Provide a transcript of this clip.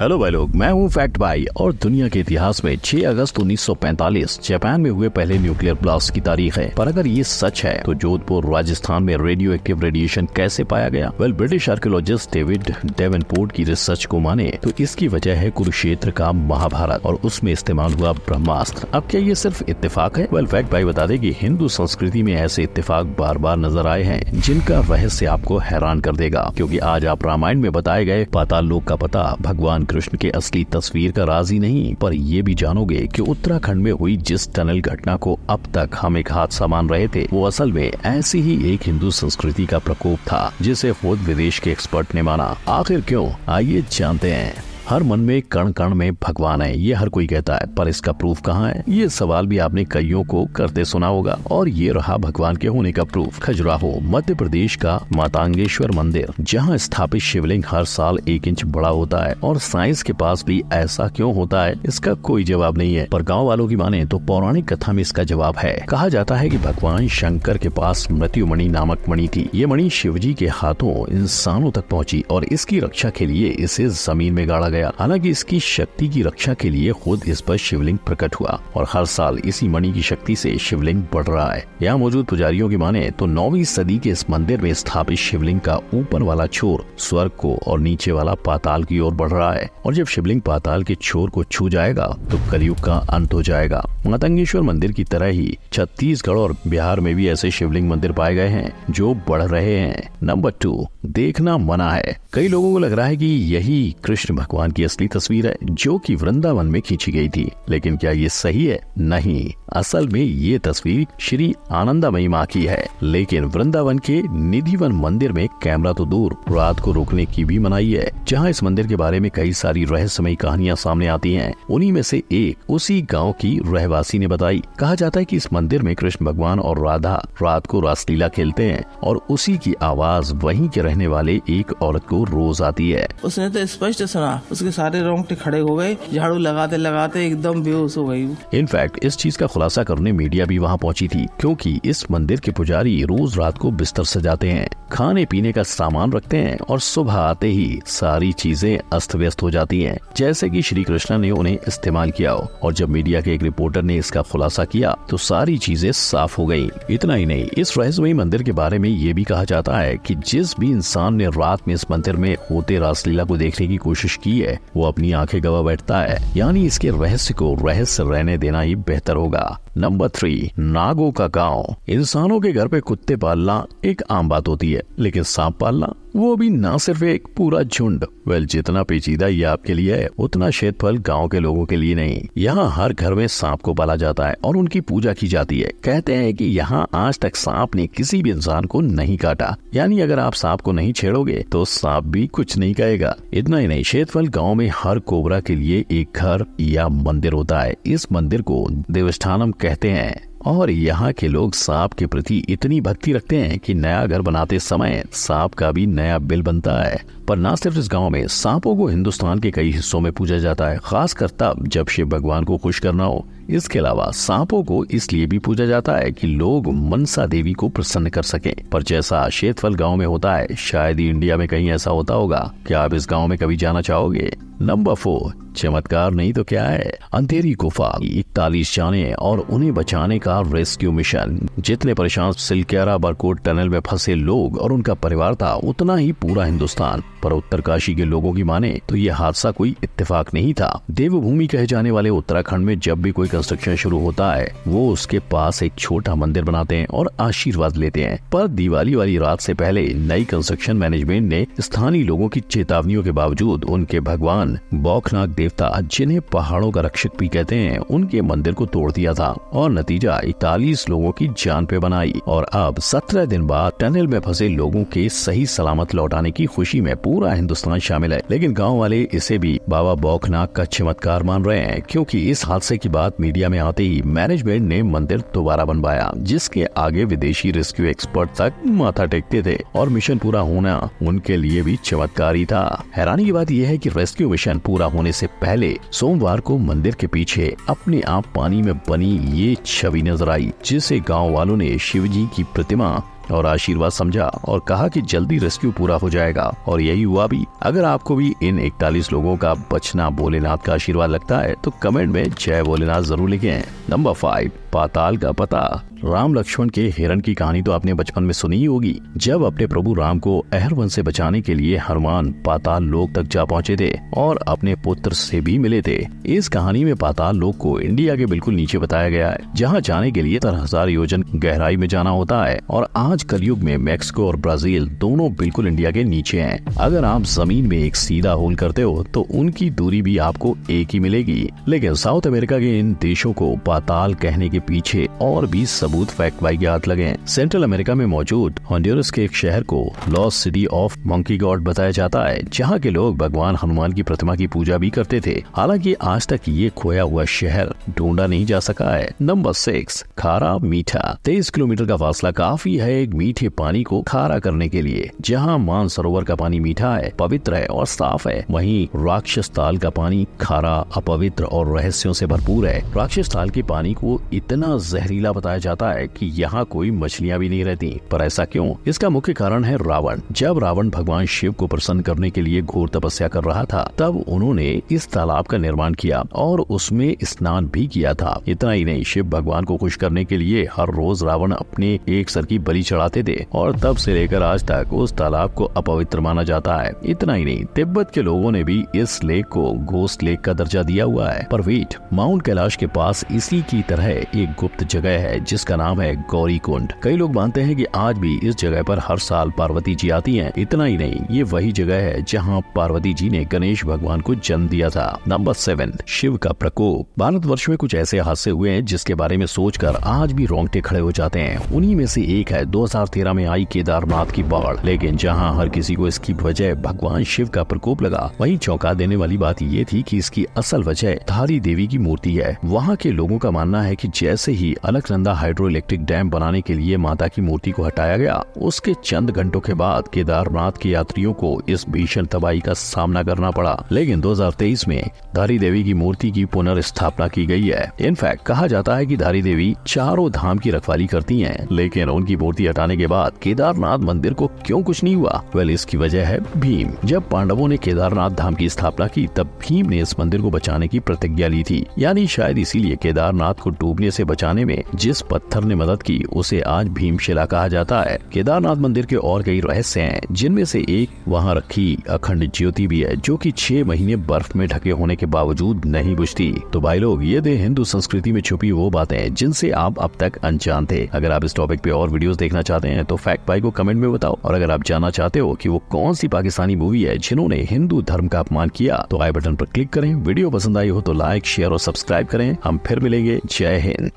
hello भाई लोग मैं हूं फैक्ट भाई और दुनिया के इतिहास में 6 अगस्त 1945 जापान में हुए पहले न्यूक्लियर ब्लास्ट की तारीख है पर अगर ये सच है तो जोधपुर राजस्थान में रेडियो एक्टिव रेडिएशन कैसे पाया गया well British archaeologist David Devon की रिसर्च को माने तो इसकी वजह है कुरुक्षेत्र का महाभारत और उसमें इस्तेमाल हुआ ब्रह्मास्त्र अब क्या ये सिर्फ इतफाक है वेल फैक्ट भाई बता दे की हिंदू संस्कृति में ऐसे इतफाक बार बार नजर आए हैं जिनका रहस्य आपको हैरान कर देगा क्यूँकी आज आप रामायण में बताए गए पाताल लोक का पता भगवान कृष्ण के असली तस्वीर का राज ही नहीं पर यह भी जानोगे कि उत्तराखंड में हुई जिस टनल घटना को अब तक हम एक हाथ सामान रहे थे वो असल में ऐसी ही एक हिंदू संस्कृति का प्रकोप था जिसे खुद विदेश के एक्सपर्ट ने माना आखिर क्यों आइए जानते हैं हर मन में कण कण में भगवान है ये हर कोई कहता है पर इसका प्रूफ कहाँ है ये सवाल भी आपने कईयों को करते सुना होगा और ये रहा भगवान के होने का प्रूफ खजुराहो मध्य प्रदेश का मातांगेश्वर मंदिर जहाँ स्थापित शिवलिंग हर साल एक इंच बड़ा होता है और साइंस के पास भी ऐसा क्यों होता है इसका कोई जवाब नहीं है पर गाँव वालों की माने तो पौराणिक कथा में इसका जवाब है कहा जाता है की भगवान शंकर के पास मृत्यु मणि नामक मणि थी ये मणि शिव के हाथों इंसानों तक पहुँची और इसकी रक्षा के लिए इसे जमीन में गाड़ा गया गया हालांकि इसकी शक्ति की रक्षा के लिए खुद इस पर शिवलिंग प्रकट हुआ और हर साल इसी मणि की शक्ति से शिवलिंग बढ़ रहा है यहाँ मौजूद पुजारियों की माने तो नौवीं सदी के इस मंदिर में स्थापित शिवलिंग का ऊपर वाला छोर स्वर्ग को और नीचे वाला पाताल की ओर बढ़ रहा है और जब शिवलिंग पाताल के छोर को छू जाएगा तो कलयुग का अंत हो जाएगा मातंगेश्वर मंदिर की तरह ही छत्तीसगढ़ और बिहार में भी ऐसे शिवलिंग मंदिर पाए गए हैं जो बढ़ रहे हैं नंबर टू देखना मना है कई लोगों को लग रहा है कि यही कृष्ण भगवान भगवान की असली तस्वीर है जो कि वृंदावन में खींची गई थी लेकिन क्या ये सही है नहीं असल में ये तस्वीर श्री आनंदा महिमा की है लेकिन वृंदावन के निधिवन मंदिर में कैमरा तो दूर रात को रोकने की भी मनाई है जहाँ इस मंदिर के बारे में कई सारी रहस्यमय कहानियाँ सामने आती है उन्ही में से एक उसी गाँव की रहवासी ने बताई कहा जाता है की इस मंदिर में कृष्ण भगवान और राधा रात को रासलीला खेलते हैं और उसी की आवाज वही के रहने वाले एक औरत को रोज आती है उसने तो स्पष्ट सुना उसके सारे रोंगटे खड़े हो गए झाड़ू लगाते लगाते एकदम बेहोश हो गयी इनफैक्ट इस चीज का खुलासा करने मीडिया भी वहां पहुंची थी क्योंकि इस मंदिर के पुजारी रोज रात को बिस्तर सजाते हैं खाने पीने का सामान रखते हैं और सुबह आते ही सारी चीजें अस्त व्यस्त हो जाती हैं जैसे कि श्री कृष्णा ने उन्हें इस्तेमाल किया हो और जब मीडिया के एक रिपोर्टर ने इसका खुलासा किया तो सारी चीजें साफ हो गयी इतना ही नहीं इस रहस्यमयी मंदिर के बारे में ये भी कहा जाता है की जिस भी इंसान ने रात में इस मंदिर में होते रासलीला को देखने की कोशिश की है वो अपनी आंखें गवा बैठता है यानी इसके रहस्य को रहस्य रहने देना ही बेहतर होगा नंबर थ्री नागो का गांव इंसानों के घर पे कुत्ते पालना एक आम बात होती है लेकिन सांप पालना वो भी ना सिर्फ एक पूरा झुंड वेल जितना पेचीदा ये आपके लिए है उतना क्षेत्रफल गांव के लोगों के लिए नहीं यहाँ हर घर में सांप को पाला जाता है और उनकी पूजा की जाती है कहते हैं कि यहाँ आज तक सांप ने किसी भी इंसान को नहीं काटा यानी अगर आप सांप को नहीं छेड़ोगे तो सांप भी कुछ नहीं कहेगा इतना ही नहीं क्षेत्रफल गाँव में हर कोबरा के लिए एक घर या मंदिर होता है इस मंदिर को देवस्थानम कहते हैं और यहाँ के लोग सांप के प्रति इतनी भक्ति रखते हैं कि नया घर बनाते समय सांप का भी नया बिल बनता है पर ना सिर्फ इस गांव में सांपों को हिंदुस्तान के कई हिस्सों में पूजा जाता है खासकर तब जब शिव भगवान को खुश करना हो इसके अलावा सांपों को इसलिए भी पूजा जाता है कि लोग मनसा देवी को प्रसन्न कर सके पर जैसा शेतफल गांव में होता है शायद ही इंडिया में कहीं ऐसा होता होगा क्या आप इस गांव में कभी जाना चाहोगे नंबर फोर चमत्कार नहीं तो क्या है अंधेरी गुफा इकतालीस जाने और उन्हें बचाने का रेस्क्यू मिशन जितने परेशान सिलकेरा बरकोट टनल में फंसे लोग और उनका परिवार था उतना ही पूरा हिंदुस्तान पर उत्तरकाशी के लोगों की माने तो ये हादसा कोई इत्तेफाक नहीं था देवभूमि कहे जाने वाले उत्तराखंड में जब भी कोई कंस्ट्रक्शन शुरू होता है वो उसके पास एक छोटा मंदिर बनाते हैं और आशीर्वाद लेते हैं पर दिवाली वाली रात से पहले नई कंस्ट्रक्शन मैनेजमेंट ने स्थानीय लोगों की चेतावनियों के बावजूद उनके भगवान बौखनाक देवता जिन्हें पहाड़ों का रक्षक भी कहते हैं उनके मंदिर को तोड़ दिया था और नतीजा इकतालीस लोगों की जान पे बनाई और अब सत्रह दिन बाद टनल में फंसे लोगों के सही सलामत लौटाने की खुशी में पूरा हिंदुस्तान शामिल है लेकिन गाँव वाले इसे भी बाबा बौखनाग का चमत्कार मान रहे हैं क्योंकि इस हादसे की बात मीडिया में आते ही मैनेजमेंट ने मंदिर दोबारा बनवाया जिसके आगे विदेशी रेस्क्यू एक्सपर्ट तक माथा टेकते थे और मिशन पूरा होना उनके लिए भी चमत्कार ही था हैरानी की बात यह है की रेस्क्यू मिशन पूरा होने ऐसी पहले सोमवार को मंदिर के पीछे अपने आप पानी में बनी ये छवि नजर आई जिसे गाँव वालों ने शिव जी की प्रतिमा और आशीर्वाद समझा और कहा कि जल्दी रेस्क्यू पूरा हो जाएगा और यही हुआ भी अगर आपको भी इन इकतालीस लोगों का बचना भोलेनाथ का आशीर्वाद लगता है तो कमेंट में जय भोलेनाथ जरूर लिखे नंबर फाइव पाताल का पता राम लक्ष्मण के हिरण की कहानी तो आपने बचपन में सुनी ही होगी जब अपने प्रभु राम को अहरवन से बचाने के लिए हनुमान पाताल लोक तक जा पहुंचे थे और अपने पुत्र से भी मिले थे इस कहानी में पाताल लोक को इंडिया के बिल्कुल नीचे बताया गया है जहाँ जाने के लिए तरह हजार योजन गहराई में जाना होता है और आज कलयुग में मैक्सिको और ब्राजील दोनों बिल्कुल इंडिया के नीचे है अगर आप जमीन में एक सीधा होल करते हो तो उनकी दूरी भी आपको एक ही मिलेगी लेकिन साउथ अमेरिका के इन देशों को पाताल कहने के पीछे और भी सब सबूत फैक्ट बाई के हाथ लगे सेंट्रल अमेरिका में मौजूद हॉन्ड्योरस के एक शहर को lost city of monkey god बताया जाता है जहाँ के लोग भगवान हनुमान की प्रतिमा की पूजा भी करते थे हालांकि आज तक ये खोया हुआ शहर ढूंढा नहीं जा सका है नंबर सिक्स खारा मीठा तेईस किलोमीटर का फासला काफी है एक मीठे पानी को खारा करने के लिए जहाँ मान सरोवर का पानी मीठा है पवित्र है और साफ है वही राक्षस ताल का पानी खारा अपवित्र और रहस्यों से भरपूर है राक्षस ताल के पानी को इतना जहरीला बताया जाता जाता है कि यहाँ कोई मछलियाँ भी नहीं रहती पर ऐसा क्यों इसका मुख्य कारण है रावण जब रावण भगवान शिव को प्रसन्न करने के लिए घोर तपस्या कर रहा था तब उन्होंने इस तालाब का निर्माण किया और उसमें स्नान भी किया था इतना ही नहीं शिव भगवान को खुश करने के लिए हर रोज रावण अपने एक सर की बलि चढ़ाते थे और तब से लेकर आज तक उस तालाब को अपवित्र माना जाता है इतना ही नहीं तिब्बत के लोगों ने भी इस लेक को घोस्ट लेक का दर्जा दिया हुआ है पर वेट माउंट कैलाश के पास इसी की तरह एक गुप्त जगह है जिसका जिसका नाम है गौरी कुंड कई लोग मानते हैं कि आज भी इस जगह पर हर साल पार्वती जी आती हैं इतना ही नहीं ये वही जगह है जहां पार्वती जी ने गणेश भगवान को जन्म दिया था नंबर सेवन शिव का प्रकोप भारत वर्ष में कुछ ऐसे हादसे हुए हैं जिसके बारे में सोचकर आज भी रोंगटे खड़े हो जाते हैं उन्हीं में से एक है 2013 में आई केदारनाथ की बाढ़ लेकिन जहां हर किसी को इसकी वजह भगवान शिव का प्रकोप लगा वही चौंका देने वाली बात ये थी कि इसकी असल वजह धारी देवी की मूर्ति है वहाँ के लोगों का मानना है कि जैसे ही अलकनंदा हाइड्रो इलेक्ट्रिक डैम बनाने के लिए माता की मूर्ति को हटाया गया उसके चंद घंटों के बाद केदारनाथ के यात्रियों को इस भीषण तबाही का सामना करना पड़ा लेकिन 2023 में धारी देवी की मूर्ति की पुनर्स्थापना की गई है इनफैक्ट कहा जाता है कि धारी देवी चारों धाम की रखवाली करती हैं लेकिन उनकी मूर्ति हटाने के बाद केदारनाथ मंदिर को क्यों कुछ नहीं हुआ वेल इसकी वजह है भीम जब पांडवों ने केदारनाथ धाम की स्थापना की तब भीम ने इस मंदिर को बचाने की प्रतिज्ञा ली थी यानी शायद इसीलिए केदारनाथ को डूबने से बचाने में जिस पत्थर पत्थर ने मदद की उसे आज भीमशिला कहा जाता है केदारनाथ मंदिर के और कई रहस्य हैं जिनमें से एक वहाँ रखी अखंड ज्योति भी है जो कि छह महीने बर्फ में ढके होने के बावजूद नहीं बुझती तो भाई लोग ये थे हिंदू संस्कृति में छुपी वो बातें जिनसे आप अब तक अनजान थे अगर आप इस टॉपिक पे और वीडियो देखना चाहते हैं तो फैक्ट भाई को कमेंट में बताओ और अगर आप जानना चाहते हो की वो कौन सी पाकिस्तानी मूवी है जिन्होंने हिंदू धर्म का अपमान किया तो आई बटन पर क्लिक करें वीडियो पसंद आई हो तो लाइक शेयर और सब्सक्राइब करें हम फिर मिलेंगे जय हिंद